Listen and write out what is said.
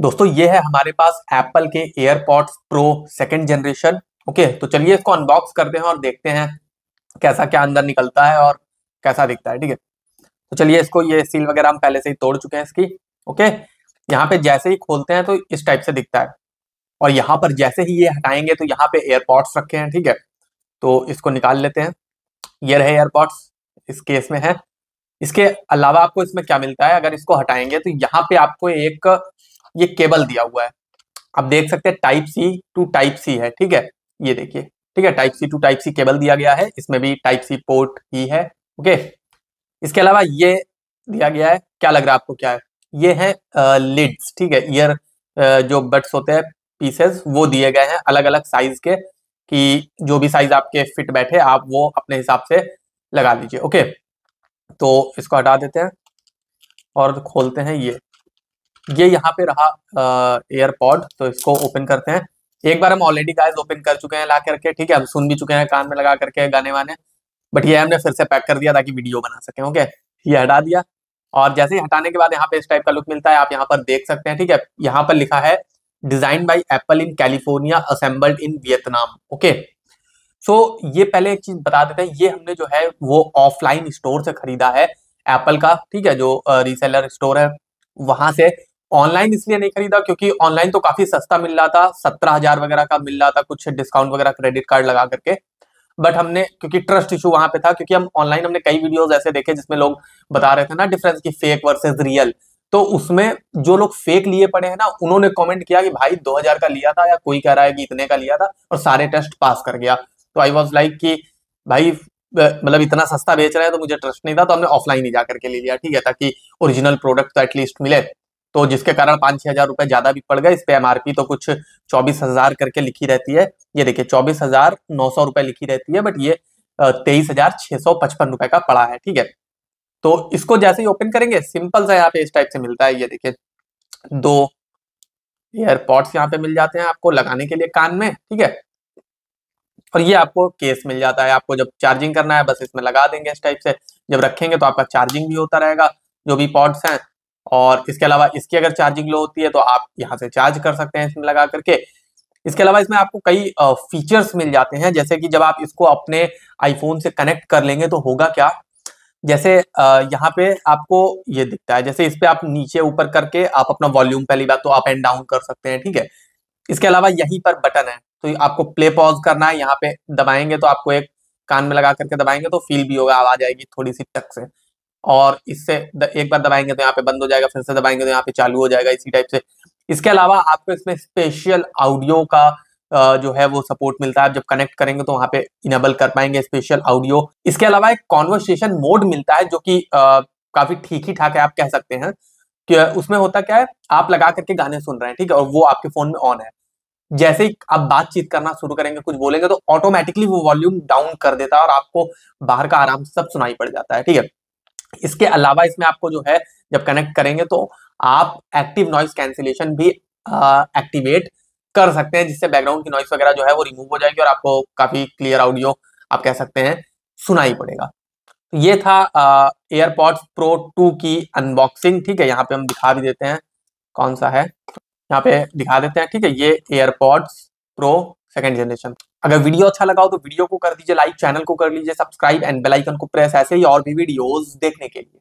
दोस्तों ये है हमारे पास एप्पल के AirPods pro second generation okay तो चलिए इसको अनबॉक्स करते हैं और देखते हैं कैसा क्या अंदर निकलता है और कैसा दिखता है ठीक है तो चलिए इसको ये सील वगैरह हम पहले से ही तोड़ चुके हैं इसकी ओके यहाँ पे जैसे ही खोलते हैं तो इस टाइप से दिखता है और यहाँ पर जैसे ही ये हटाएंगे तो यहाँ पे एयरपॉड्स रखे हैं ठीक है तो इसको निकाल लेते हैं ये रहे एयरपॉड्स इस केस में है इसके अलावा आपको इसमें क्या मिलता है अगर इसको हटाएंगे तो यहाँ पे आपको एक ये केबल दिया हुआ है आप देख सकते हैं type C to type C है ठीक है ये देखिए ठीक है type C to type C cable दिया गया है इसमें भी टाइप सी पोर्ट ही है ओके इसके अलावा ये दिया गया है क्या लग रहा है आपको क्या है ये है लिड्स ठीक है ईयर जो बट्स होते हैं पीसेस वो दिए गए हैं अलग अलग साइज के कि जो भी साइज आपके फिट बैठे आप वो अपने हिसाब से लगा लीजिए ओके तो इसको हटा देते हैं और खोलते हैं ये ये यहाँ पे रहा एयरपॉड तो इसको ओपन करते हैं एक बार हम ऑलरेडी गाइस ओपन कर चुके हैं ला करके ठीक है हम सुन भी चुके हैं कान में लगा करके गाने वाने बट ये हमने फिर से पैक कर दिया ताकि वीडियो बना सके ओके ये हटा दिया और जैसे ही हटाने के बाद यहाँ पे इस टाइप का लुक मिलता है आप यहाँ पर देख सकते हैं ठीक है यहाँ पर लिखा है design by Apple in California assembled in Vietnam okay so ये पहले एक चीज बता देते हैं ये हमने जो है वो ऑफलाइन स्टोर से खरीदा है एप्पल का ठीक है जो रीसेलर स्टोर है वहां से ऑनलाइन इसलिए नहीं खरीदा क्योंकि ऑनलाइन तो काफी सस्ता मिल रहा था सत्रह हजार वगैरह का मिल रहा था कुछ डिस्काउंट वगैरह क्रेडिट कार्ड लगा करके बट हमने क्योंकि ट्रस्ट इशू वहां पे था क्योंकि हम ऑनलाइन हमने कई वीडियोस ऐसे देखे जिसमें लोग बता रहे थे ना डिफरेंस की फेक वर्सेज रियल तो उसमें जो लोग फेक लिए पड़े हैं ना उन्होंने कॉमेंट किया कि भाई दो का लिया था या कोई कह रहा है कि इतने का लिया था और सारे टेस्ट पास कर गया तो आई वॉज लाइक कि भाई मतलब इतना सस्ता बेच रहा है तो मुझे ट्रस्ट नहीं था तो हमने ऑफलाइन ही जाकर के ले लिया ठीक है ताकि ओरिजिनल प्रोडक्ट तो एटलीस्ट मिले तो जिसके कारण पाँच छह हजार रुपए ज्यादा भी पड़ गए इस पे एमआरपी तो कुछ चौबीस हजार करके लिखी रहती है ये देखिए चौबीस हजार नौ सौ रुपए लिखी रहती है बट ये तेईस हजार छह सौ पचपन रुपए का पड़ा है ठीक है तो इसको जैसे ही ओपन करेंगे सिंपल सा यहाँ पे इस टाइप से मिलता है ये देखिए दो एयरपॉड्स यहाँ पे मिल जाते हैं आपको लगाने के लिए कान में ठीक है और ये आपको केस मिल जाता है आपको जब चार्जिंग करना है बस इसमें लगा देंगे इस टाइप से जब रखेंगे तो आपका चार्जिंग भी होता रहेगा जो भी पॉड्स हैं और इसके अलावा इसकी अगर चार्जिंग लो होती है तो आप यहाँ से चार्ज कर सकते हैं इसमें लगा करके इसके अलावा इसमें आपको कई फीचर्स मिल जाते हैं जैसे कि जब आप इसको अपने आईफोन से कनेक्ट कर लेंगे तो होगा क्या जैसे यहाँ पे आपको ये दिखता है जैसे इस पर आप नीचे ऊपर करके आप अपना वॉल्यूम पहली बात तो अप एंड डाउन कर सकते हैं ठीक है इसके अलावा यहीं पर बटन है तो आपको प्ले पॉज करना है यहाँ पे दबाएंगे तो आपको एक कान में लगा करके दबाएंगे तो फील भी होगा आवाज आएगी थोड़ी सी टक से और इससे एक बार दबाएंगे तो यहाँ पे बंद हो जाएगा फिर से दबाएंगे तो यहाँ पे चालू हो जाएगा इसी टाइप से इसके अलावा आपको इसमें स्पेशल ऑडियो का जो है वो सपोर्ट मिलता है जब कनेक्ट करेंगे तो वहां पे इनेबल कर पाएंगे स्पेशल ऑडियो इसके अलावा एक कॉन्वर्सेशन मोड मिलता है जो कि काफी ठीक ही ठाक है आप कह सकते हैं कि उसमें होता क्या है आप लगा करके गाने सुन रहे हैं ठीक है और वो आपके फोन में ऑन है जैसे ही आप बातचीत करना शुरू करेंगे कुछ बोलेंगे तो ऑटोमेटिकली वो वॉल्यूम डाउन कर देता है और आपको बाहर का आराम सब सुनाई पड़ जाता है ठीक है इसके अलावा इसमें आपको जो है जब कनेक्ट करेंगे तो आप एक्टिव नॉइस कैंसिलेशन भी एक्टिवेट कर सकते हैं जिससे बैकग्राउंड की नॉइस वगैरह जो है वो रिमूव हो जाएगी और आपको काफी क्लियर ऑडियो आप कह सकते हैं सुनाई पड़ेगा तो ये था एयरपॉड्स प्रो टू की अनबॉक्सिंग ठीक है यहाँ पे हम दिखा भी देते हैं कौन सा है यहाँ पे दिखा देते हैं ठीक है ये एयरपॉड्स प्रो सेकेंड जनरेशन अगर वीडियो अच्छा लगा हो तो वीडियो को कर दीजिए लाइक चैनल को कर लीजिए सब्सक्राइब एंड बेलाइकन को प्रेस ऐसे ही और भी वीडियोज देखने के लिए